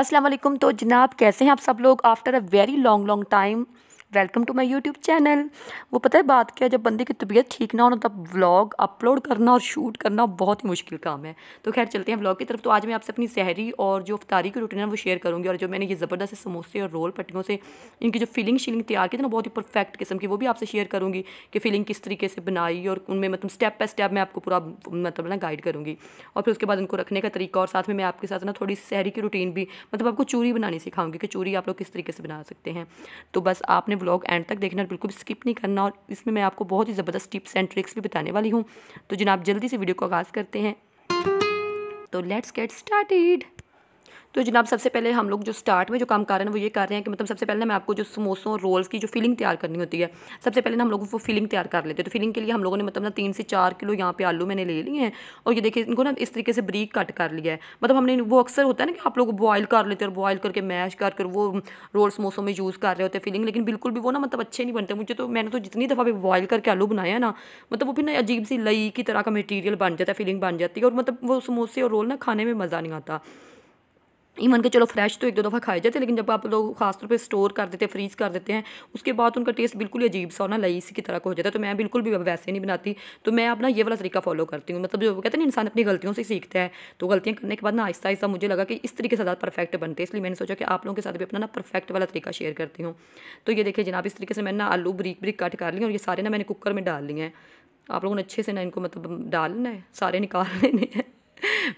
असलम तो जनाब कैसे हैं आप सब लोग after a very long long time welcome to my YouTube channel वो पता है बात क्या जब बंदे की तबीयत ठीक ना हो तब व्लॉग अपलोड करना और शूट करना बहुत ही मुश्किल काम है तो खैर चलते हैं व्लॉग की तरफ तो आज मैं आपसे अपनी सहरी और जो अफ्तारी की रूटीन है वो शेयर करूँगी और जो मैंने ये ज़बरदस्त समोसे और रोल पट्टियों से इनकी जो फिलिंग शिलिंग तैयार की थी ना बहुत ही परफेक्ट किस्म की वो भी आपसे शेयर करूँगी कि फिलिंग किस तरीके से बनाई और उनमें मतलब स्टेप बाय स्टेप मैं आपको पूरा मतलब ना गाइड करूँगी और फिर उसके बाद उनको रखने का तरीका और साथ में मैं आपके साथ ना थोड़ी सहरी की रूटीन भी मतलब आपको चूरी बनानी सिखाऊंगी कि चूरी आप लोग किस तरीके से बना सकते हैं तो बस आपने व्लॉग एंड तक देखना बिल्कुल स्किप नहीं करना और इसमें मैं आपको बहुत ही ज़बरदस्त टिप्स एंड ट्रिक्स भी बताने वाली हूँ तो जनाब जल्दी से वीडियो को आगाज़ करते हैं तो लेट्स गेट स्टार्टेड तो जनाब सबसे पहले हम लोग जो स्टार्ट में जो काम कर रहे हैं वो ये कर रहे हैं कि मतलब सबसे पहले ना मैं आपको जो समोसों और रोल्स की जो फिलिंग तैयार करनी होती है सबसे पहले ना हम लोग वो फिलिंग तैयार कर लेते हैं तो फिलिंग के लिए हम लोगों ने मतलब ना तीन से चार किलो यहाँ पे आलू मैंने ले लिए हैं और ये देखिए इनको ना इस तरीके से ब्रीक कट कर लिया है मतलब हमने वो अक्सर होता है ना कि आप लोग बॉयल कर लेते हैं और बॉयल करके मैश कर कर वो रोल समोसों में यूज़ कर रहे होते हैं फिलिंग लेकिन बिल्कुल भी वो ना मतलब अच्छे नहीं बनते मुझे तो मैंने तो जितनी दफ़ा भी बॉयल करके आलू बनाया ना मतलब वो भी ना अजीब सी लई की तरह का मटीरियल बन जाता है फिलिंग बन जाती है और मतलब वो समोसे और रोल ना खाने में मज़ा नहीं आता इवन के चलो फ्रेश तो एक दो दफ़ा खाए जाते लेकिन जब आप लोग खासतौर पर स्टोर कर देते फ्रीज़ कर देते हैं उसके बाद उनका टेस्ट बिल्कुल अजीब सा ना इसी की तरह का हो जाता है तो मैं बिल्कुल भी वैसे नहीं बनाती तो मैं अपना ये वाला तरीका फॉलो करती हूँ मतलब जो कहते हैं ना इंसान अपनी गलतियों से सीखता है तो गलतियाँ करने के बाद ना आहिस्ता आहिस्ता मुझे लगा कि इस तरीके से ज़्यादा परफेक्ट बनते हैं इसलिए मैंने सोचा कि आप लोगों के साथ भी अपना ना परफेक्ट वाला तरीका शेयर करती हूँ तो ये देखिए जनाब इस तरीके से मैंने ना आलू ब्रिक ब्रिक कट कर लिया और ये सारे ना मैंने कुकर में डाल लिए हैं आप लोगों ने अच्छे से ना इनको मतलब डालना है सारे निकाल लेने हैं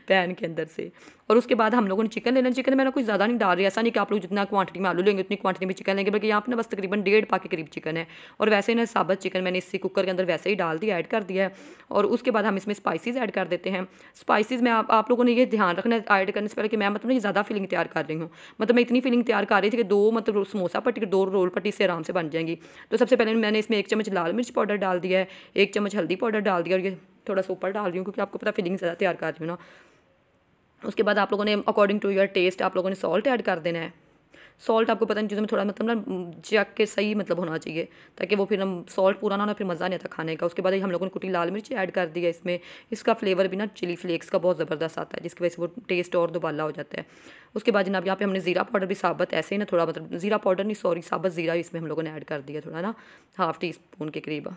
पैन के अंदर से और उसके बाद हम लोगों ने चिकन लेना चिकन मैंने कुछ ज़्यादा नहीं डाल रही ऐसा नहीं कि आप लोग जितना क्वांटिटी में आलू लेंगे उतनी क्वांटिटी में चिकन लेंगे बल्कि यहाँ पर बस तकरीबन डेढ़ पा के करीब चिकन है और वैसे ही ना साबत चिकन मैंने इसी कुकर के अंदर वैसे ही डाल दिया ऐड कर दिया है और उसके बाद हम इसमें स्पाइसीज ऐड कर देते हैं स्पाइसीज में आप लोगों ने यह ध्यान रखना ऐड करने से पहले कि मैं मतलब ज़्यादा फिलिंग तैयार कर रही हूँ मतलब मैं इतनी फिलिंग तैयार कर रही थी कि दो मतलब समोसा पट्टी दो रोल पट्टी से आराम से बन जाएंगी तो सबसे पहले मैंने इसमें एक चम्मच लाल मिर्च पाउडर डाल दिया है एक चम्मच हल्दी पाउडर डाल दिया और ये थोड़ा सा ऊपर डाल रही हूँ क्योंकि आपको पता फिलिंग ज़्यादा तैयार कर रही हूँ ना उसके बाद आप लोगों ने अकॉर्डिंग टू योर टेस्ट आप लोगों ने सॉल्ट ऐड कर देना है सॉल्ट आपको पता नहीं चीज़ों में थोड़ा मतलब ना चक के सही मतलब होना चाहिए ताकि वो फिर हम सॉल्ट पूरा ना होना फिर मज़ा नहीं आता खाने का उसके बाद हम लोगों ने कुटी लाल मिर्च ऐड कर दिया इसमें इसका फ्लेवर भी ना चिली फ्लेक्स का बहुत ज़बरदस्त आता है जिसकी वजह से वो टेस्ट और दुबाला हो जाता है उसके बाद जनाब यहाँ पे हमने ज़ीरा पाउडर भी साबत ऐसे ही ना थोड़ा मतलब ज़ीरा पाउडर नहीं सॉरी साबत ज़ीरा इसमें हम लोगों ने ऐड कर दिया थोड़ा ना हाफ़ टी स्पून के करीब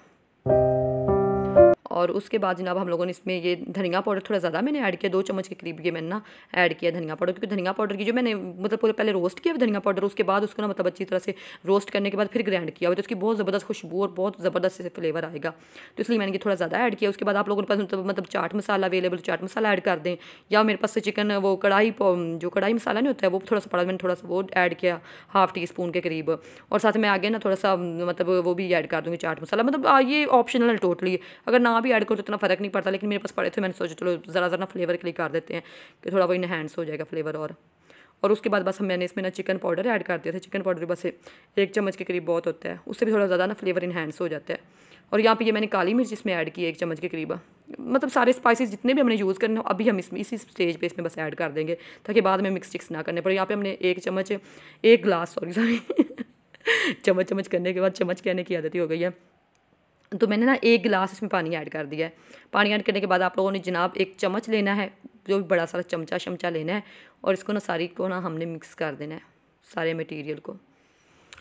और उसके बाद जनाब हम लोगों ने इसमें ये धनिया पाउडर थोड़ा ज़्यादा मैंने ऐड किया दो चम्मच के करीब ये मैंने ना ऐड किया धनिया पाउडर क्योंकि धनिया पाउडर की जो मैंने मतलब पूरे पहले रोस्ट किया धनिया पाउडर उसके बाद उसको ना मतलब अच्छी तरह से रोस्ट करने के बाद फिर ग्राइंड किया हुआ तो उसकी बहुत ज़बरदस्त खुशबू और बहुत ज़बरदस्त से फ्लेवर आएगा तो इसलिए मैंने ये थोड़ा ज़्यादा ऐड किया उसके बाद आप लोगों के पास मतलब, मतलब चाट मसाला अवेलेबल तो चाट मसाला ऐड कर दें या मेरे पास से चिकन वो कढ़ाई जो कढ़ाई मसाला नहीं होता है वो थोड़ा सा पड़ा मैंने थोड़ा सा वो ऐड किया हाफ टी स्पून के करीब और साथ में आगे ना थोड़ा सा मतलब वो भी ऐड कर दूँगी चाट मसाला मतलब ये ऑप्शनल है टोटली अगर ना भी ऐड करो तो इतना फ़र्क नहीं पड़ता लेकिन मेरे पास पड़े थे मैंने सोचा चलो ज़रा ज़रा ना फ्लेवर के लिए कर देते हैं कि थोड़ा वो इनहेंस हो जाएगा फ्लेवर और और उसके बाद बस हम मैंने इसमें ना चिकन पाउडर ऐड कर दिया था चिकन पाउडर बस एक चम्मच के करीब बहुत होता है उससे भी थोड़ा ज़्यादा ना फ्लेवर इन्हेंस हो जाता है और यहाँ पे ये मैंने काली मिर्च इसमें ऐड की है एक चम्मच के करीब मतलब सारे स्पाइसेस जितने भी हमने यूज़ करने हो अभी हम इसमें इसी स्टेज पे इसमें बस ऐड कर देंगे ताकि बाद में मिक्स चिक्स ना करने पड़े यहाँ पे हमने एक चम्मच एक ग्लास सॉरी सॉरी चम्मच चम्मच करने के बाद चम्मच कहने की आदत ही हो गई है तो मैंने ना एक गिलास इसमें पानी ऐड कर दिया है पानी ऐड करने के बाद आप लोगों ने जनाब एक चम्मच लेना है जो भी बड़ा सारा चमचा चमचा लेना है और इसको ना सारी को ना हमने मिक्स कर देना है सारे मटेरियल को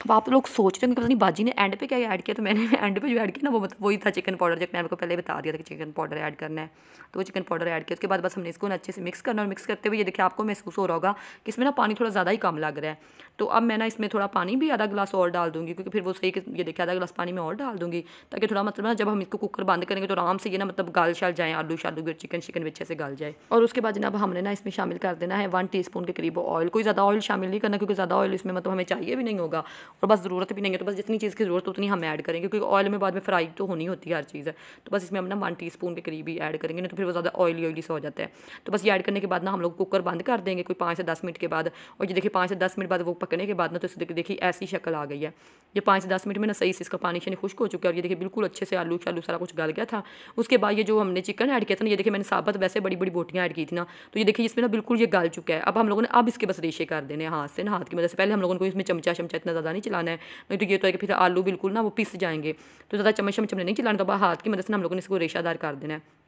अब आप लोग सोच रहे हो पता नहीं बाजी ने एंड पे क्या ऐड किया तो मैंने एंड पे जो ऐड किया ना वो मतलब वही था चिकन पाउडर जब मैंने आपको पहले बता दिया था कि चिकन पाउडर ऐड करना है तो वो चिकन पाउडर ऐड किया उसके बाद बस हमने इसको ना अच्छे से मिक्स करना और मिक्स करते हुए ये देखिए आपको महसूस हो रहा होगा कि इसमें ना पानी थोड़ा ज़्यादा ही कम लग रहा है तो अब मैं ना इसमें थोड़ा पानी भी आधा गिलास और डाल दूँगी क्योंकि फिर वो सही ये देखिए आधा गिलास पानी में और डाल दूँगी ताकि थोड़ा मतलब ना जब हम इसको कुकर बंद करेंगे तो आराम से ये ना मतलब गाल शाल जाए आलू शालू और चिकन शिकन अच्छे से गाल जाए और उसके बाद अब हमने ना इसमें शामिल कर देना है वन टी के करीब ऑयल कोई ज़्यादा ऑयल शामिल नहीं करना क्योंकि ज़्यादा ऑयल इसमें मतलब हमें चाहिए भी नहीं होगा और बस ज़रूरत भी नहीं है तो बस जितनी चीज़ की ज़रूरत उतनी हम ऐड करेंगे क्योंकि ऑयल में बाद में फ्राई तो होनी होती है हर चीज़ है तो बस इसमें हम ना वन टी के करीब ही ऐड करेंगे ना तो फिर वो ज़्यादा ऑयली ऑयली सा हो जाता है तो बस ये ऐड करने के बाद ना हम लोग कुकर बंद कर देंगे कोई पाँच से दस मिनट के बाद और ये देखिए पाँच से दस मिनट बाद वो पकने के बाद ना तो इसे देखिए ऐसी शक्ल आ गई है ये पाँच से दस मिनट में ना सही से इसका पानी शानी खुश्क हो चुका है और ये देखिए बिल्कुल अच्छे से आलू शालू सारा कुछ गल गया था उसके बाद ये जो हमने चिकन ऐड किया था ना ये देखिए मैंने साबत वैसे बड़ी बड़ी बोटियाँ ऐड की थी ना तो ये देखिए इसमें ना बिल्कुल ये गल चुका है अब हम लोगों ने अब इसके बस रेशे कर देने हाथ से ना हाथ की मदद से पहले हम लोगों को इसमें चमचा चमचा इतना ज़्यादा ज़्यादा नहीं चलाना है नहीं तो ये तो है कि फिर आलू बिल्कुल ना वो पिस जाएंगे तो ज़्यादा चम्मच चम्मच नहीं चलाना तो बाहर हाथ की मदद से हम लोगों ने इसको रेशादार कर देना है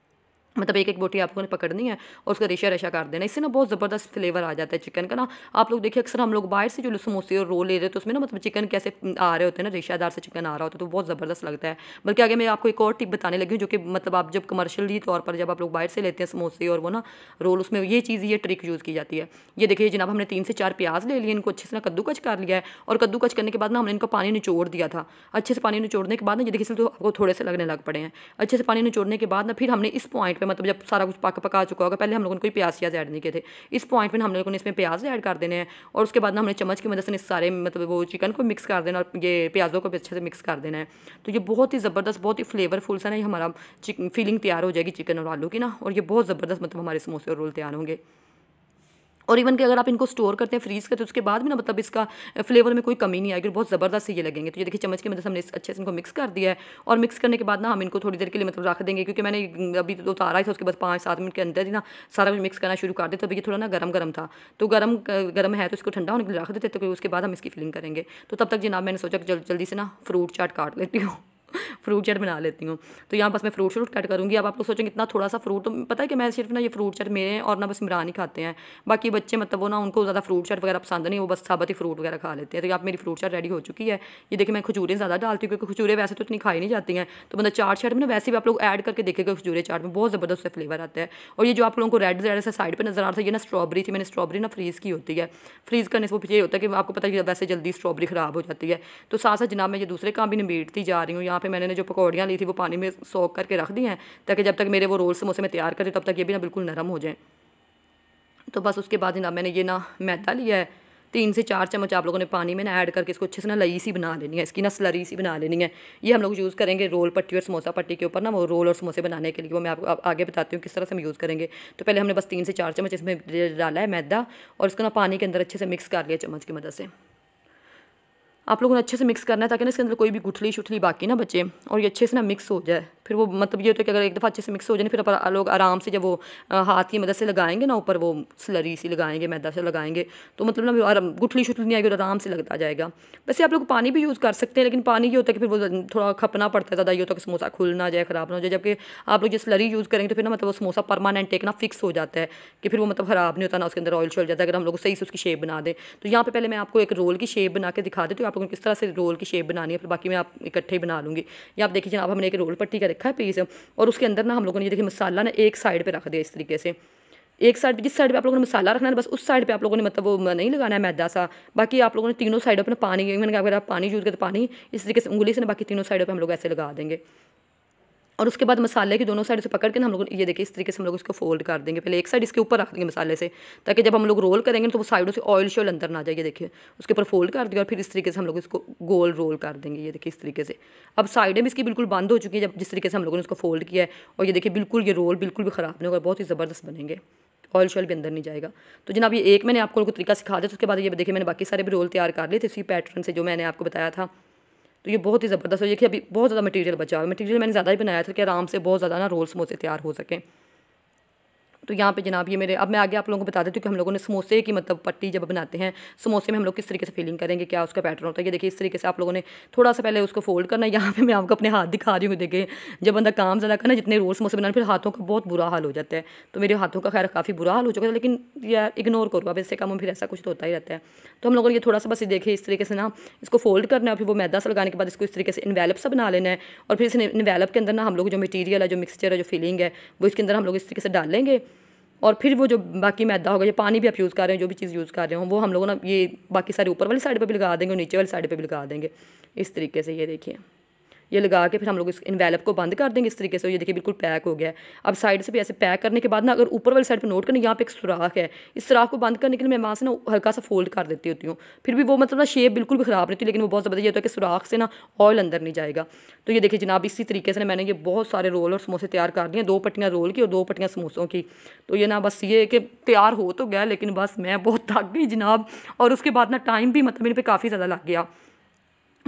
मतलब एक एक बोटी आपको ने पकड़नी है और उसका रेशा रेशा कर देना इससे ना बहुत ज़बरदस्त फ्लेवर आ जाता है चिकन का ना आप लोग देखिए अक्सर हम लोग बाहर से जो समोसे और रोल ले रहे तो उसमें ना मतलब चिकन कैसे आ रहे होते हैं ना रेशादार से चिकन आ रहा होता है तो बहुत ज़बरदस्त लगता है बल्कि आगे मैं आपको एक और टिप बताने लगी हूँ जो कि मतलब आप जब कमर्शली तौर पर जब आप लोग बाहर से लेते हैं समोसे और वो ना रोल उसमें ये चीज़ ये ट्रिक यूज़ की जाती है ये देखिए जनाब हमने तीन से चार प्याज ले लिए इनको अच्छे से ना कच कर लिया है और कच करने के बाद ना हमने इनको पानी निचोड़ दिया था अच्छे से पानी निचोड़ने के बाद ना ये देखिए तो आपको थोड़े से लगने लग पड़े हैं अच्छे से पानी निचोड़ने के बाद ना फिर हमने इस पॉइंट पर मतलब, मतलब जब सारा कुछ पक पका चुका होगा पहले हम लोगों ने कोई प्याज प्याज ऐड नहीं किए थे इस पॉइंट पर हम लोगों ने इसमें प्याज ऐड कर देने हैं और उसके बाद ना हमने चम्मच की मदद से सारे मतलब वो चिकन को मिक्स कर देना और ये प्याज़ों को भी अच्छे से मिक्स कर देना है तो ये बहुत ही ज़बरदस्त बहुत ही फ्लेवरफुल सा ना ये हमारा फीलिंग तैयार हो जाएगी चिकन और आलू की ना और ये बहुत ज़बरदस्त मतलब हमारे समोसे और रोल तैयार होंगे और इवन कि अगर आप इनको स्टोर करते हैं फ्रीज़ करते हैं उसके बाद भी ना मतलब इसका फ्लेवर में कोई कमी नहीं आएगी और बहुत ज़बरदस्त ये लगेंगे तो ये देखिए चम्मच की मदद मतलब हमने अच्छे से इनको मिक्स कर दिया है और मिक्स करने के बाद ना हम इनको थोड़ी देर के लिए मतलब रख देंगे क्योंकि मैंने अभी तो उतारा ही था उसके बाद पाँच सात मिनट के अंदर ही ना सारा कुछ मिक्स करना शुरू कर देते तो ये थोड़ा ना गर्म गर्म था तो गर्म गर्म है तो इसको ठंडा होने के लिए रख देते तो उसके बाद हम इसकी फिलिंग करेंगे तो तब तक जनाब मैंने सोचा कि जल्दी से ना फ्रूट चाट काट लेती हूँ फ्रूट चट बना लेती हूँ तो यहाँ बस मैं फ्रूट श्रूट कट करूँगी अब आप लोग सोचेंगे इतना थोड़ा सा फ्रूट तो पता है कि मैं सिर्फ ना ये फ्रूट चट मेरे और ना बस इमरान ही खाते हैं बाकी बच्चे मतलब वो ना उनको ज़्यादा फ्रूट चट वगैरह पसंद नहीं वो बस साबत ही फ्रूट वगैरह खा लेते हैं तो यहाँ मेरी फ्रूट चट रेडी हो चुकी है ये देखिए मैं खजूरें ज़्यादा डालती हूँ क्योंकि खजूरें वैसे तो इतनी खाई नहीं जाती हैं तो मतलब चाट शाट में ना वैसे भी आप लोग ऐड करके देखेगा खजूरें चाट में बहुत ज़बरदस्त से फ्लेवर आता है और ये जो आप लोगों को रेड रेड से साइड पर नज़र आ रहा था ये ना स्ट्रॉबेरी थी मैंने स्ट्रॉबेरी ना फ्रीज़ की होती है फ्रीज़ करने से वो ये होता है कि आपको पता है वैसे जल्दी स्ट्रॉबेरी ख़राब हो जाती है तो साथ साथ जनाब मैं ये दूसरे काम भी निबेटती जा रही हूँ यहाँ पे मैंने जो पकौड़ियाँ ली थी वो पानी में सोख करके रख दी हैं ताकि जब तक मेरे वो रोल समोसे में तैयार करें तब तक ये भी ना बिल्कुल नरम हो जाएँ तो बस उसके बाद ना मैंने ये ना मैदा लिया है तीन से चार चम्मच आप लोगों ने पानी में ना ऐड करके इसको अच्छे से ना लई सी बना लेनी है इसकी ना स्लरी सी बना लेनी है ये हम लोग यूज़ करेंगे रोल पट्टी और समोसा पट्टी के ऊपर ना वो रोल और समोसे बनाने के लिए वो मैं आपको आप आगे बताती हूँ किस तरह से हम यूज़ करेंगे तो पहले हमने बस तीन से चार चम्मच इसमें डाला है मैदा और इसको ना पानी के अंदर अच्छे से मिक्स कर लिया चम्मच की मदद से आप लोगों ने अच्छे से मिक्स करना है ताकि ना इसके अंदर कोई भी गुठली शुठली बाकी ना बचे और ये अच्छे से ना मिक्स हो जाए फिर वो मतलब ये होता है कि अगर एक दफ़ा अच्छे से मिक्स हो जाए फिर अपन लोग आराम से जब वो हाथ की मदद से लगाएंगे ना ऊपर वो स्लरी सी लगाएंगे मैदा से लगाएंगे तो मतलब ना गुठली शुठली नहीं आएगी आराम से लगता जाएगा वैसे आप लोग पानी भी यूज़ कर सकते हैं लेकिन पानी ये होता है कि फिर वो थोड़ा खपना पड़ता है ज़्यादा ये होता है समोसा खुल ना जाए ख़राब ना हो जाए जबकि आप लोग जो स्लरी यूज़ करेंगे तो फिर ना मतलब वो समोसा परमानेंट एक ना फिक्स हो जाता है कि फिर वो मतलब ख़राब नहीं होता ना उसके अंदर ऑयल शोल जाता है अगर हम लोग सही से उसकी शेप बना दें तो यहाँ पर पहले मैं आपको एक रोल की शेप बना के दिखा देती हूँ आपको किस तरह से रोल की शेप बनानी है फिर बाकी मैं आप इकट्ठे ही बना लूँगी या आप देखिए जनाब हमने एक रोल पट्टी का रखा है पीस और उसके अंदर ना हम लोगों ने देखिए मसाला ना एक साइड पर रख दिया इस तरीके से एक साइड जिस साइड पे आप लोगों ने मसाला रखना है बस उस साइड पे आप लोगों ने मतलब वो नहीं लगाना है मैदा सा बाकी आप लोगों ने तीनों साइडों पर पानी मैंने कहा अगर आप पानी यूज़ करते तो पानी इस तरीके से उंगली से ना बाकी तीनों साइडों पर हम लोग ऐसे लगा देंगे और उसके बाद मसाले की दोनों साइड से पकड़ के ना हम लोग ये देखिए इस तरीके से हम लोग इसको फोल्ड कर देंगे पहले एक साइड इसके ऊपर रख देंगे मसाले से ताकि जब हम लोग रोल करेंगे तो वो साइडों से ऑयल शॉयल अंदर ना जाए देखिए उसके ऊपर फोल्ड कर देंगे और फिर इस तरीके से हम लोग इसको गोल रोल कर देंगे ये देखिए इस तरीके से अब साइडें भी इसकी बिल्कुल बंद हो चुकी है जब जिस तरीके से हम लोगों ने उसको फोल्ड किया है और ये देखिए बिल्कुल ये रोल बिल्कुल भी ख़राब नहीं होगा बहुत ही ज़बरदस्त बनेंगे ऑयल शॉल भी अंदर नहीं जाएगा तो जनाब ये एक मैंने आपको तरीका सिखा दिया तो उसके बाद ये देखिए मैंने बाकी सारे भी रोल तैयार कर लिए थे इसी पैटर्न से जो मैंने आपको बताया था तो ये बहुत ही ज़बरदस्त हो कि अभी बहुत ज़्यादा मटेरियल बचा हुआ मटेरियल मैंने ज़्यादा ही बनाया था कि आराम से बहुत ज़्यादा ना रोल समोसे तैयार हो सकें तो यहाँ पे जनाब ये मेरे अब मैं आगे आप लोगों को बता देती हूँ कि हम लोगों ने समोसे की मतलब पट्टी जब बनाते हैं समोसे में हम लोग किस तरीके से फीलिंग करेंगे क्या उसका पैटर्न होता है ये देखिए इस तरीके से आप लोगों ने थोड़ा सा पहले उसको फोल्ड करना यहाँ पर मैं आपको अपने हाथ दिखा रही हूँ देखिए जब बंदा काम ज़्यादा करना जितने रोल समोसे बनाने फिर हाथों का बहुत बुरा हाल हो जाता है तो मेरे हाथों का खैर काफ़ी बुरा हाल हो चुका था लेकिन यार इग्नोर करो अब इससे कम फिर ऐसा कुछ तो होता ही रहता है तो हम लोगों ने थोड़ा सा बस देखिए इस तरीके से ना इसको फोल्ड करना है फिर वो मैदा से लगाने के बाद इसको इस तरीके से इन्वेलप सा बना लेना है और फिर इस इन्वेलप के अंदर ना हम लोग जो मटीरियल है जो मिक्सचर है जो फीलिंग है वो इसके अंदर हम लोग इस तरीके से डालेंगे और फिर वो जो बाकी मैदा होगा या पानी भी आप यूज़ कर रहे हो जो भी चीज़ यूज़ कर रहे हो वो हम लोगों ने ये बाकी सारे ऊपर वाली साइड पर भी लगा देंगे और नीचे वाली साइड पर भी लगा देंगे इस तरीके से ये देखिए ये लगा के फिर हम लोग इस इन्वेलप को बंद कर देंगे इस तरीके से ये देखिए बिल्कुल पैक हो गया अब साइड से भी ऐसे पैक करने के बाद ना अगर ऊपर वाली साइड पर नोट करें यहाँ पे एक सुराख है इस सुराख को बंद करने के लिए मैं वहाँ से ना हल्का सा फोल्ड कर देती होती हूँ फिर भी वो मतलब ना शेप बिल्कुल भी ख़राब नहीं होती लेकिन वो बहुत ज़्यादा ये होता तो है कि सुराख से ना ऑयल अंदर नहीं जाएगा तो ये देखिए जनाब इसी तरीके से ना मैंने ये बहुत सारे रोल और समोसे तैयार कर दिए दो पट्टियाँ रोल की और दो पट्टियाँ समोसों की तो ये ना बस ये कि तैयार हो तो गया लेकिन बस मैं बहुत थक गई जनाब और उसके बाद ना टाइम भी मतलब मेरे पे काफ़ी ज़्यादा लग गया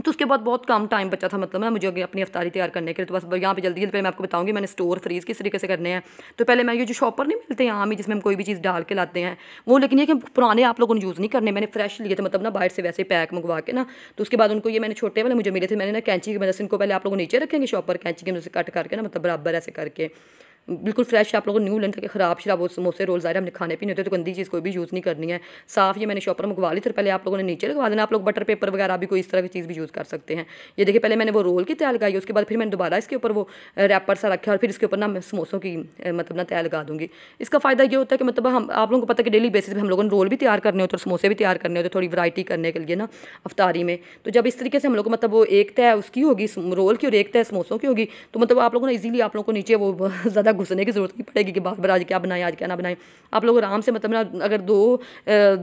तो उसके बाद बहुत कम टाइम बचा था मतलब ना मुझे अगर अपनी अफ्तारी तैयार करने के लिए तो बस यहाँ पे जल्दी जल्दी पहले मैं आपको बताऊँगी मैंने स्टोर फ्रीज किस तरीके से करने हैं तो पहले मैं ये जो शॉपर नहीं मिलते हैं आम ही जिसमें हम कोई भी चीज़ डाल के लाते हैं वो लेकिन ये कि पुराने आप लोगों ने यूज़ नहीं करने मैंने फ्रेश लिए थे मतलब ना बाहर से वैसे पैक मंगवा के ना तो उसके बाद उनको ये मैंने छोटे वाले मुझे मिले थे मैंने ना कैंची की मदद से इनको पहले आप लोग नीचे रखेंगे शॉपर कैंची की मदद से कट करके ना मतलब बराबर ऐसे करके बिल्कुल फ्रेश आप लोगों को न्यू लेंथ के ख़राब शराब समोसे रोल ज़ाहिर हमने खाने पीने होते तो गंदी चीज़ कोई भी यूज़ नहीं करनी है साफ ये मैंने शॉपर मंगवा ली थी तो पहले आप लोगों ने नीचे लगवा देना आप लोग बटर पेपर वगैरह भी कोई इस तरह की चीज़ भी यूज़ कर सकते हैं ये देखिए पहले मैंने वो रोल की तैयार लगाई उसके बाद फिर मैंने दोबारा इसके ऊपर वो रैपर सा रखा और फिर इसके ऊपर ना मैं समोसों की मतलब ना तैयार लगा दूँगी इसका फ़ायदा ये होता है कि मतलब हम आप लोगों को पता है कि डेली बेसिस पर हम लोगों ने रोल भी तैयार करने होते हैं और समोसे भी तैयार करने होते थोड़ी वरायटी करने के लिए ना अफ्तारी में तो जब इस तरीके से हम लोग मतलब वो एक तय उसकी होगी रोल की और एक तय समोसों की होगी तो मतलब आप लोगों ने ईजिली आप लोगों को नीचे वो ज़्यादा घुसने की जरूरत नहीं पड़ेगी कि बार बार आज क्या बनाएं आज क्या ना बनाएं आप लोग आराम से मतलब ना अगर दो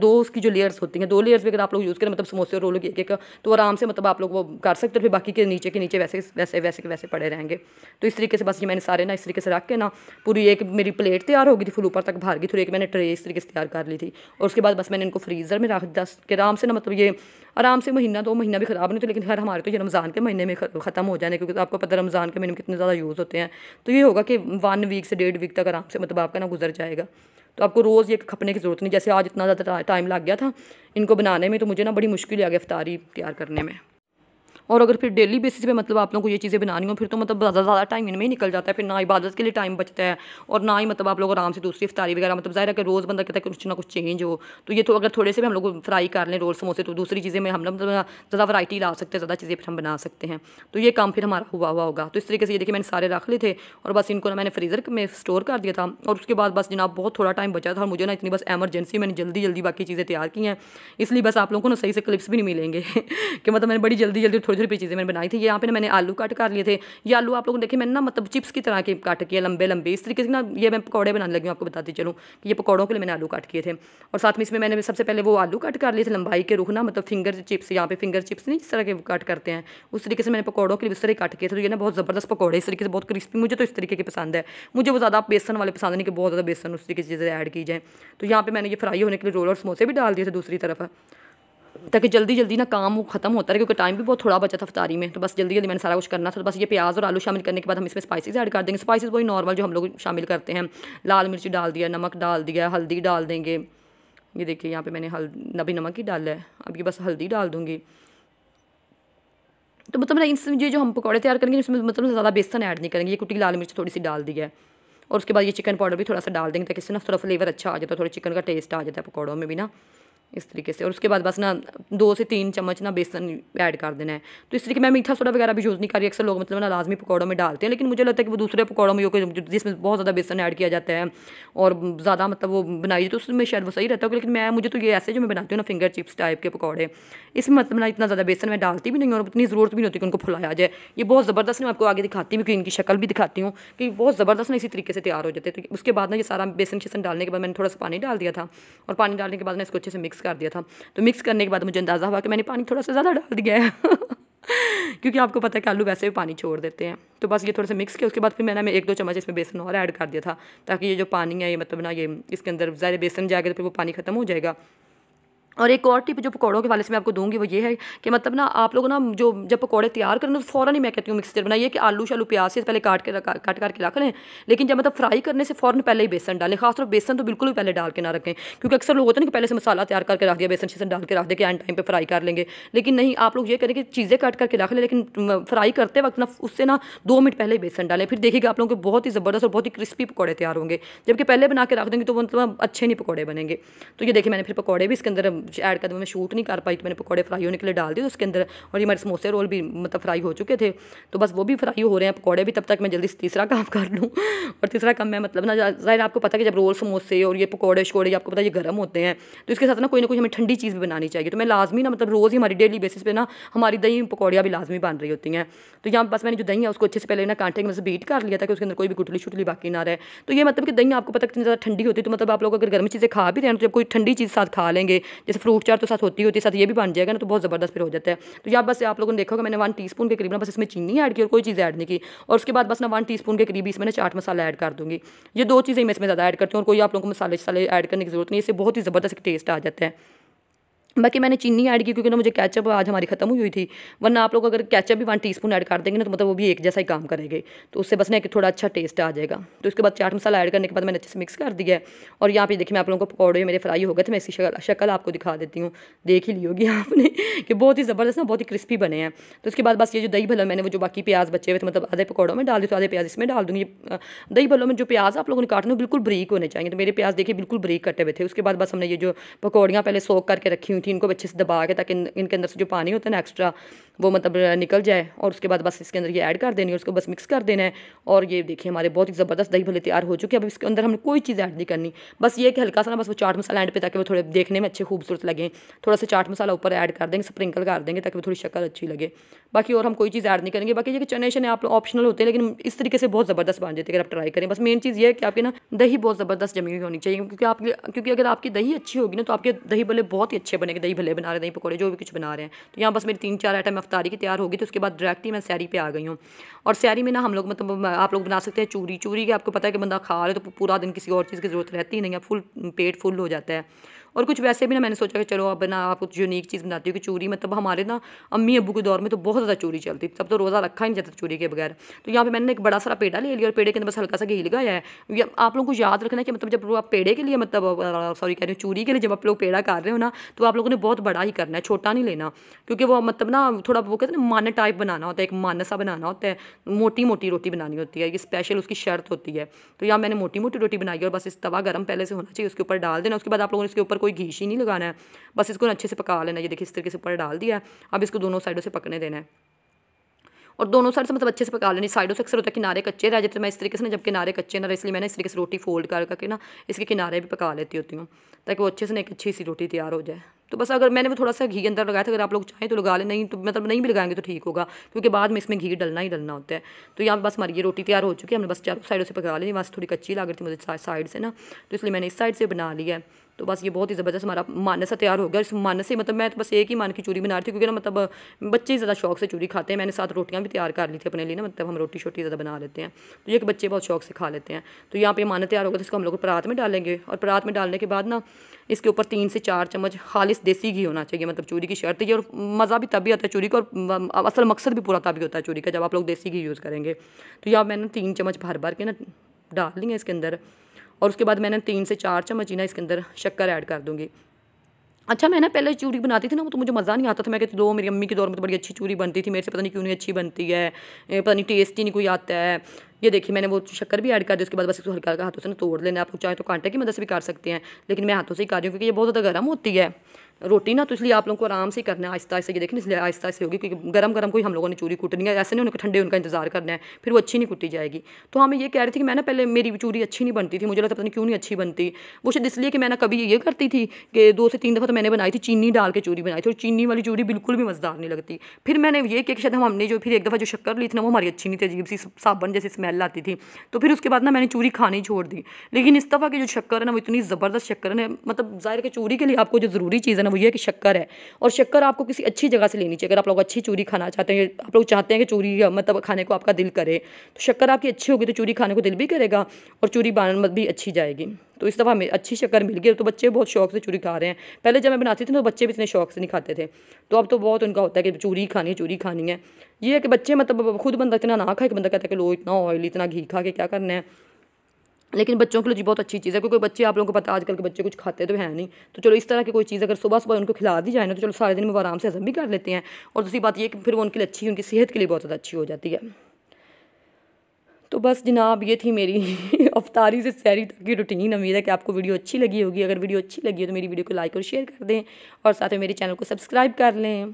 दो उसकी जो लेयर्स होती हैं दो लेयर्स भी अगर आप लोग यूज़ करें मतलब समोसे और रोलों की एक एक तो आराम से मतलब आप लोग वो कर सकते हो फिर बाकी के नीचे के नीचे वैसे वैसे वैसे के वैसे पड़े रहेंगे तो इस तरीके से बस ये मैंने सारे ना इस तरीके से रख के ना पूरी एक मेरी प्लेट तैयार होगी थी फुल ऊपर तक भार गई थोड़ी एक मैंने ट्रे इस तरीके से तैयार कर ली थी और उसके बाद बस मैंने इनको फ्रीज़र में रख दिया कि आराम से ना मतलब ये आराम से महीना दो महीना भी ख़राब नहीं तो लेकिन हर हमारे तो ये रमज़ान के महीने में ख़त्म हो जाने क्योंकि तो आपको पता रमज़ान के महीने में कितने ज़्यादा यूज़ होते हैं तो ये होगा कि वन वीक से डेढ़ वीक तक आराम से मतलब आपका ना गुजर जाएगा तो आपको रोज़ ये खपने की ज़रूरत नहीं जैसे आज इतना ज़्यादा टाइम लग गया था इनको बनाने में तो मुझे ना बड़ी मुश्किल आ गई अफ्तारी तैयार करने में और अगर फिर डेली बेसिस पे मतलब आप लोगों को ये चीज़ें बनानी हो फिर तो मतलब ज़्यादा ज़्यादा टाइम इनमें ही निकल जाता है फिर ना इबादत के लिए टाइम बचता है और ना ही मतलब आप लोग आराम से दूसरी इफ्तारी वगैरह मतलब ज़ाहिर है कि रोज़ बंदा कहता है कुछ ना कुछ चेंज हो तो ये तो अगर थोड़े से भी हम लोग फ्राई कर लें रोल समोसे तो दूसरी चीज़ें में हम लोग मतलब ज़्यादा वराइटी ला सकते हैं ज़्यादा चीज़ें फिर हम बना सकते हैं तो ये काम फिर हमारा हुआ हुआ होगा तो इस तरीके से ये देखिए मैंने सारे रख लिए थे और बस इनको ना मैंने फ्रीज़र में स्टोर कर दिया था और उसके बाद बस जनाब बहुत थोड़ा टाइम बचा था और मुझे ना इतनी बस एमरजेंसी मैंने जल्दी जल्दी बाकी चीज़ें तैयार की हैं इसलिए बस आप लोगों को ना सही से क्लिप्स भी नहीं मिलेंगे कि मतलब मैंने बड़ी जल्दी जल्दी थोड़ी थोड़ी थोड़ी चीज़ें मैंने बनाई थी यहाँ पे ना मैंने आलू काट कर लिए थे ये आलू आप लोगों ने देखे मैंने ना मतलब चिप्स की तरह के काट किए लंबे लंबे इस तरीके से ना ये मैं पकौड़े बनाने लगी हूँ आपको बताती चलूँ कि ये पकौड़ों के लिए मैंने आलू काट किए थे और साथ में इसमें मैंने सबसे पहले वो आलू काट कर लिए थे लंबाई के रुख ना मतलब फिंगर चिप्स यहाँ पे फिंगर चिप्स नहीं इस तरह के काट करते हैं उस तरीके से मैंने पकौड़ों के लिए उस तरह काट किए थे तो ये ना बहुत ज़बरदस्त पकौड़े इस तरीके से बहुत क्रिस्पी मुझे तो इस तरीके की पसंद है मुझे वो ज़्यादा बेसन वाले पसंद नहीं कि बहुत ज़्यादा बेसन उस तरीके से चीज़ें ऐड की जाए तो यहाँ पर मैंने ये फ्राई होने के लिए रोल और समोसे भी डाल दिए थे दूसरी तरफ ताकि जल्दी जल्दी ना काम ख़त्म होता रहे क्योंकि टाइम भी बहुत थोड़ा बचा था फ्तारी में तो बस जल्दी जल्दी मैंने सारा कुछ करना था तो बस ये प्याज और आलू शामिल करने के बाद हम इसमें स्पाइसेस ऐड कर देंगे स्पाइसेस वही नॉर्मल जो हम लोग शामिल करते हैं लाल मिर्ची डाल दिया नमक डाल दिया हल्दी डाल देंगे ये देखिए यहाँ पे मैंने हल अभी नमक ही डाला है अब ये बस हल्दी डाल दूँगी तो मतलब ना इस ये जो हम पकौड़े तैयार करेंगे इसमें मतलब ज़्यादा बेसन ऐड नहीं करेंगे ये कुटी लाल मिर्च थोड़ी सी डाल दी है और उसके बाद ये चिकन पाउडर भी थोड़ा सा डाल देंगे ताकि इससे ना थोड़ा फ्लेवर अच्छा आ जाता है थोड़ा चिकन का टेस्ट आ जाता है पकौड़ों में भी ना इस तरीके से और उसके बाद बस ना दो से तीन चम्मच ना बेसन ऐड कर देना है तो इस तरीके मैं मीठा सोडा वगैरह भी यूज़ नहीं कर रही अक्सर लोग मतलब ना लाजमी पकौड़ों में डालते हैं लेकिन मुझे लगता है कि वो दूसरे पकौड़ों में जो जिसमें बहुत ज़्यादा बेसन ऐड किया जाता है और ज़्यादा मतलब वो बनाई तो उसमें शायद वो सही रहता है लेकिन मैं मुझे तो ये ऐसे जो मैं बनाती हूँ ना फिंगर चिप्स टाइप के पकौड़े इसमें मतलब ना इतना ज़्यादा बेसन मैं डालती भी नहीं और इतनी ज़रूरत भी नहीं होती कि उनको फुलाया जाए ये बहुत ज़बरदस्त मैं आपको आगे दिखाती हूँ क्योंकि इनकी शक्ल भी दिखाती हूँ कि बहुत ज़बरदस्त ना इसी तरीके से तैयार हो जाते हैं तो उसके बाद ना ये सारा बेसन शेसन डालने के बाद मैंने थोड़ा सा पानी डाल दिया था और पानी डालने के बाद ना इसको अच्छे से मिक्स मिक्स कर दिया था तो मिक्स करने के बाद मुझे अंदाज़ा हुआ कि मैंने पानी थोड़ा सा ज़्यादा डाल दिया है क्योंकि आपको पता है कि आलू वैसे भी पानी छोड़ देते हैं तो बस ये थोड़ा सा मिक्स किया उसके बाद फिर मैंने एक दो चम्मच इसमें बेसन और ऐड कर दिया था ताकि ये जो पानी है ये मतलब ना ये इसके अंदर ज़्यादा बेसन जाएगा तो फिर वो पानी ख़त्म हो जाएगा और एक और टिप जो पकौड़ों के वाले से मैं आपको दूंगी वो ये है कि मतलब ना आप लोग ना जो जब पकौड़े तैयार करें तो फ़ौरन ही मैं कहती हूँ मिक्सचर बनाइए कि आलू शालू प्याज से पहले काट के काट काट के रख लें लेकिन जब मतलब फ्राई करने से फ़ौरन पहले ही बेसन डालें खासतौर पर बेसन तो बिल्कुल भी पहले डाल के ना रखें क्योंकि अक्सर लोग होते हैं कि पहले से मसाला तैयार करके रख दिया बेसन शेसन डाल के रख दे कि एंड टाइम पर फ्राई कर लेंगे लेकिन नहीं आप लोग ये करें कि चीज़ें काट करके रख लें लेकिन फ्राई करते वक्त ना उससे ना दो मिनट पहले बेसन डालें फिर देखिएगा आप लोगों के बहुत ही ज़बरदस्त और बहुत ही क्रिस्पी पकौड़े तैयार होंगे जबकि पहले बना के रख देंगे तो मतलब अच्छे नहीं पकौड़े बनेंगे तो ये देखिए मैंने फिर पकौड़े भी इसके अंदर ऐड कर दूँ मैं शूट नहीं कर पाई तो मैंने पकौड़े फ्राई होने के लिए डाल दिए उसके अंदर और ये हमारे समोसे रोल भी मतलब फ्राई हो चुके थे तो बस वो भी फ्राई हो रहे हैं पकौड़े भी तब तक मैं जल्दी तीसरा काम कर लूँ और तीसरा काम मैं मतलब ना ज़ाहिर आपको पता कि जब रोल समोसे और ये पकौड़े शकोड़े आपको पता ये गर्म होते हैं तो इसके साथ ना कोई ना कोई हमें ठंडी चीज़ भी बनानी चाहिए तो मैं लाजमी ना मतलब रोज़ ही हमारी डेली बेसिस पर ना हमारी दही पकौड़ियाँ भी लाजमी बन रही होती हैं तो यहाँ बस मैंने जो दही है उसको अच्छे से पहले ना कांटे में से बीट कर लिया था कि उसके अंदर कोई भी गुटली शुटली बाकी ना रहे तो ये मतलब कि दही आपको पता कितनी ज़्यादा ठंडी होती है तो मतलब आप लोग अगर गर्म चीज़ें खा भी रहे हैं तो जब कोई ठंडी चीज़ साथ खा लेंगे जैसे जैसे फ्रूट चार तो साथ होती होती है साथ ये भी बन जाएगा ना तो बहुत ज़बरदस्त फिर हो जाता है तो यहाँ बस आप लोगों ने देखा मैंने वन टी स्पून के करीब ना बस इसमें चीनी ऐड की और कोई चीज़ ऐड नहीं की और उसके बाद बस ना वन टी स्पून के करीब इसमें ना चाट मसाला ऐड कर दूँगी ये दो चीज़ें मैं इसमें ज़्यादा ऐड करती हूँ और कोई आप लोगों को मसाले वसाले ऐड करने की जरूरत नहीं इससे बहुत ही ज़बरदस्त टेस्ट आ जाता है बाकी मैंने चीनी ऐड की क्योंकि ना मुझे कैचअप आज हमारी ख़त्म हुई थी वरना आप लोग अगर कैचअप भी वन टीस्पून ऐड कर देंगे ना तो मतलब वो भी एक जैसा ही काम करेंगे तो उससे बस ना एक थोड़ा अच्छा टेस्ट आ जाएगा तो उसके बाद चाट मसाला ऐड करने के बाद मैंने अच्छे से मिक्स कर दिया है और यहाँ पे देखिए मैं आप लोगों को पकौड़े मेरे फ्राई हो गए थे मैं इसकी शक्ल शक्ल आपको दिखा देती हूँ देख ही ली होगी आपने कि बहुत ही ज़बरदस्त ना बहुत ही क्रिस्पी बने हैं तो उसके बाद बस ये जो दही भल्ला मैंने वो जो बाकी प्याज बचे हुए थे मतलब आधे पकौड़ों में डाल दी तो आधे प्याज इसमें डाल दूँगी दही भल्लों में जो प्याज आप लोगों ने काटने बिल्कुल ब्रीक होने चाहिए तो मेरे प्याज देखिए बिल्कुल ब्रीक कटे हुए थे उसके बाद बस हमने ये जो पकौड़ियाँ पहले सोख करके रखी हुई पॉलीथीन को अच्छे से दबा के ताकि इनके अंदर से जो पानी होता है ना एक्स्ट्रा वो मतलब निकल जाए और उसके बाद बस इसके अंदर ये ऐड कर देनी है उसको बस मिक्स कर देना है और ये देखिए हमारे बहुत ही ज़बरदस्त दही भले तैयार हो चुके अब इसके अंदर हमें कोई चीज़ ऐड नहीं करनी बस ये कि हल्का सा ना बस वो चाट मसाला ऐड पे ताकि वो थोड़े देखने में अच्छे खूबसूरत लगें थोड़ा सा चाट मसाला ऊपर ऐड कर देंगे स्प्रिंकल कर देंगे ताकि वो थोड़ी शक्ल अच्छी लगे बाकी और हम कोई चीज़ ऐड नहीं करेंगे बाकी ये कि चने शने आप ऑप्शनल होते हैं लेकिन इस तरीके से बहुत ज़बरदस्त बन जाते हैं अगर आप ट्राई करें बस मेन चीज़ ये है कि आपकी ना दही बहुत ज़बरदस्त जमी हुई होनी चाहिए क्योंकि आपकी क्योंकि अगर आपकी दही अच्छी होगी ना तो आपके दही भले बहुत ही अच्छे बनेंगे कि दही भले बना रहे दही पकौड़े जो भी कुछ बना रहे हैं तो यहाँ बस मेरी तीन चार आइटम अफ्तारी की तैयार होगी तो उसके बाद डायरेक्ट ही मैं सैरी पर आ गई हूँ और सैरी में ना हम लोग मतलब आप लोग बना सकते हैं चूरी चूरी के आपको पता है कि बंदा खा रहे तो पूरा दिन किसी और चीज़ की ज़रूरत रहती ही नहीं है फुल पेट फुल हो जाता है और कुछ वैसे भी ना मैंने सोचा कि चलो अब ना आप कुछ यूनिक चीज़ बनाती हूँ कि चूरी मतलब हमारे ना अम्मी अबू के दौर में तो बहुत ज़्यादा चूरी चलती तब तो रोज़ा रखा ही नहीं जाता चूरी के बगैर तो यहाँ पर मैंने एक बड़ा सारा पेड़ा ले लिया और पेड़े के अंदर बस हल्का सा घी लगाया है आप लोगों को याद रखना कि मतलब जब आप पेड़े के लिए मतलब सॉरी कह रहे हो चूरी के लिए जब आप लोग पेड़ा कर रहे हो ना तो आप लोगों ने बहुत बड़ा ही करना है छोटा नहीं लेना क्योंकि वो मतलब ना थोड़ा वो कहते हैं मन टाइप बनाना होता है एक मन सा बनाना होता है मोटी मोटी रोटी बनानी होती है ये स्पेशल उसकी शर्त होती है तो यहाँ मैंने मोटी मोटी रोटी बनाई और बस इस तवा गर्म पहले से होना चाहिए उसके ऊपर डाल देना उसके बाद आप लोगों ने इसके ऊपर कोई घीश ही नहीं लगाना है बस इसको अच्छे से पका लेना ये देखिए इस तरीके से ऊपर डाल दिया अब इसको दोनों साइडों से पकने देना है और दोनों साइड से मतलब अच्छे से पका लेनी साइडों से अक्सर होता है किनारे कच्चे रह जाते तो मैं इस तरीके से ना जब किनारे कच्चे ना रहे इसलिए मैंने इस तरीके से रोटी फोल्ड कर करके ना इसके किनारे भी पका लेती होती हूँ ताकि वो अच्छे से ना एक अच्छी सी रोटी तैयार हो जाए तो बस अगर मैंने वो थोड़ा सा घी अंदर लगाया था अगर आप लोग चाहें तो लगा लें नहीं तो मतलब नहीं भी लगाएंगे तो ठीक होगा क्योंकि बाद में इसमें घी डलना ही डलना होता है तो यहाँ बस हमारी ये रोटी तैयार हो चुकी है हमने बस चारों साइडों से पका लेनी बस थोड़ी कच्ची लग रही थी मुझे साइड से ना तो इसलिए मैंने इस साइड से बना लिया है तो बस ये बहुत ही ज़बरदस्त हमारा मानसा तैयार हो गया इस मानस से मतलब मैं तो बस एक ही मान की चूरी बना रही थी क्योंकि ना मतलब बच्चे ही ज़्यादा शौक से चूरी खाते हैं मैंने साथ रोटियाँ भी तैयार कर ली थी अपने लिए ना मतलब हम रोटी शोटी ज़्यादा बना लेते हैं तो ये कि बच्चे बहुत शौक से खा लेते हैं तो यहाँ पर माना तैयार होगा तो इसको हम लोग परात में डालेंगे और परात में डालने के बाद ना इसके ऊपर तीन से चार चम्मच खालिश देसी घी होना चाहिए मतलब चूरी की शर्त है और मज़ा भी तभी आता है चूरी का और असल मकसद भी पूरा तभी होता है चूरी का जब आप लोग देसी घी यूज़ करेंगे तो यहाँ मैंने तीन चम्मच भर भर के ना डाल लिए इसके अंदर और उसके बाद मैंने तीन से चार चम्मच ना इसके अंदर शक्कर ऐड कर दूँगी अच्छा मैं पहले चूरी बनाती थी ना वो तो मुझे मज़ा नहीं आता था मैं कहती दो मेरी मम्मी के दौर में तो बड़ी अच्छी चूरी बनती थी मेरे से पता नहीं क्यों नहीं अच्छी बनती है पता नहीं टेस्ट ही नहीं कोई आता है ये देखिए मैंने वो शक्कर भी ऐड कर दिया उसके बाद बस इसको हल्का हल्का हाथों से ना तोड़ लेना आप चाहे तो कांटे की मदद से भी काट सकते हैं लेकिन मैं हाथों से ही कर रही हूँ क्योंकि ये बहुत ज़्यादा गर्म होती है रोटी ना तो इसलिए आप लोगों को आराम से करना है आहिस्ता आहिस्ता ये देखें इसलिए आहिस्ता आहिस्ता होगी क्योंकि गर्म गर्म कोई हम लोगों ने चूरी कूटनी है ऐसे नहीं उनका ठंडे उनका इंतजार करना है फिर वो अच्छी नहीं कूटी जाएगी तो हमें हाँ, ये कह रही थी कि मैं ना पहले मेरी चूरी अच्छी नहीं बनती थी मुझे लगता पता नहीं क्यों नहीं अच्छी बनती वो शायद इसलिए कि मैं ना कभी ये करती थी कि दो से तीन दफ़ा तो मैंने बनाई थी चीनी डाल के चूरी बनाई थी और चीनी वाली चूरी बिल्कुल भी मज़ेदार नहीं लगती फिर मैंने ये किया कि शायद हमने जो फिर एक दफ़ा जो शक्कर ली थी ना वो हमारी अच्छी नहीं थी अजीब सी साबन जैसी स्मेल लाती थी तो फिर उसके बाद ना मैंने चूरी खानी छोड़ दी लेकिन इस दफ़ा की जो शक्कर है ना वो इतनी ज़बरदस्त शक्कर है मतलब ज़ाहिर के चूरी के लिए आपको जो ज़रूरी चीज़ है ना वो ये कि शक्कर है और शक्कर आपको किसी अच्छी जगह से लेनी चाहिए अगर आप लोग अच्छी चूरी खाना चाहते हैं आप लोग चाहते हैं कि चूरी मतलब खाने को आपका दिल करे तो शक्कर आपकी अच्छी होगी तो चूरी खाने को दिल भी करेगा और चूरी बनाने भी अच्छी जाएगी तो इस दफ़ा हमें अच्छी शक्कर मिल गई तो बच्चे बहुत शौक से चूरी खा रहे हैं पहले जब मैं बनाती थी तो बच्चे भी इतने शौक से नहीं खाते थे तो अब तो बहुत उनका होता है कि चूरी खानी है चूरी खानी है ये है कि बच्चे मतलब खुद बंदा इतना ना खाए कि बंदा कहता है कि लो इतना ऑयल इतना घी खा के क्या करना है लेकिन बच्चों के लिए जी बहुत अच्छी चीज़ है क्योंकि बच्चे आप लोगों को पता आजकल के बच्चे कुछ खाते तो है नहीं तो चलो इस तरह की कोई चीज़ अगर सुबह सुबह उनको खिला दी जाए ना तो चलो सारे दिन में वो आराम से हजम भी कर लेते हैं और दूसरी बात ये कि फिर वो उनके लिए अच्छी उनकी सेहत के लिए बहुत ज़्यादा अच्छी हो जाती है तो बस जनाब ये थी मेरी अफ्तारी से सैरी तक की रूटीन उम्मीद है कि आपको वीडियो अच्छी लगी होगी अगर वीडियो अच्छी लगी हो तो मेरी वीडियो को लाइक और शेयर कर दें और साथ में मेरे चैनल को सब्सक्राइब कर लें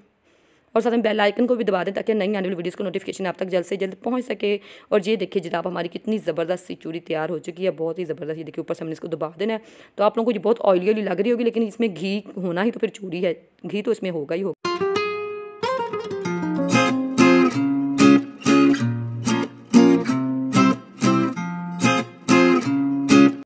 और साथ में बेल आइकन को भी दबा दें ताकि नई आने वाली वीडियोस को नोटिफिकेशन आप तक जल्द से जल्द पहुंच सके और ये देखिए जनाब हमारी कितनी ज़बरदस्त सी चूड़ी तैयार हो चुकी है बहुत ही ज़बरदस्त ये देखिए ऊपर से हमने इसको दबा देना है तो आप लोगों को ये बहुत ऑयली ऑयली लग रही होगी लेकिन इसमें घी होना ही तो फिर चूड़ी है घी तो इसमें होगा ही होगा